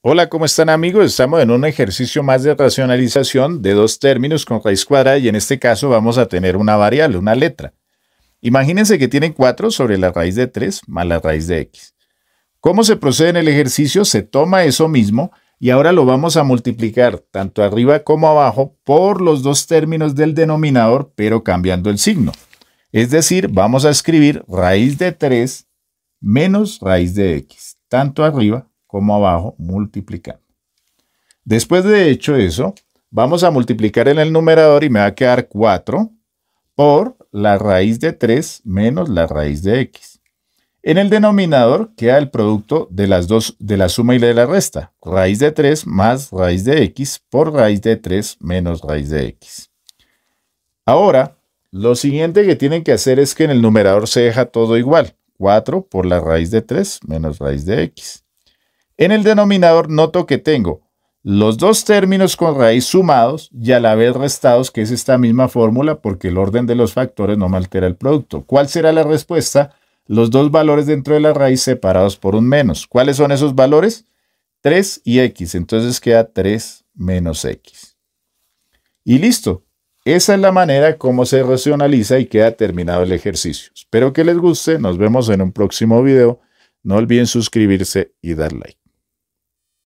Hola, ¿cómo están amigos? Estamos en un ejercicio más de racionalización de dos términos con raíz cuadrada y en este caso vamos a tener una variable, una letra. Imagínense que tienen 4 sobre la raíz de 3 más la raíz de x. ¿Cómo se procede en el ejercicio? Se toma eso mismo y ahora lo vamos a multiplicar tanto arriba como abajo por los dos términos del denominador, pero cambiando el signo. Es decir, vamos a escribir raíz de 3 menos raíz de x, tanto arriba como abajo, multiplicando. Después de hecho eso, vamos a multiplicar en el numerador y me va a quedar 4 por la raíz de 3 menos la raíz de x. En el denominador queda el producto de las dos, de la suma y de la resta, raíz de 3 más raíz de x por raíz de 3 menos raíz de x. Ahora, lo siguiente que tienen que hacer es que en el numerador se deja todo igual, 4 por la raíz de 3 menos raíz de x. En el denominador noto que tengo los dos términos con raíz sumados y a la vez restados, que es esta misma fórmula, porque el orden de los factores no me altera el producto. ¿Cuál será la respuesta? Los dos valores dentro de la raíz separados por un menos. ¿Cuáles son esos valores? 3 y x. Entonces queda 3 menos x. Y listo. Esa es la manera como se racionaliza y queda terminado el ejercicio. Espero que les guste. Nos vemos en un próximo video. No olviden suscribirse y dar like.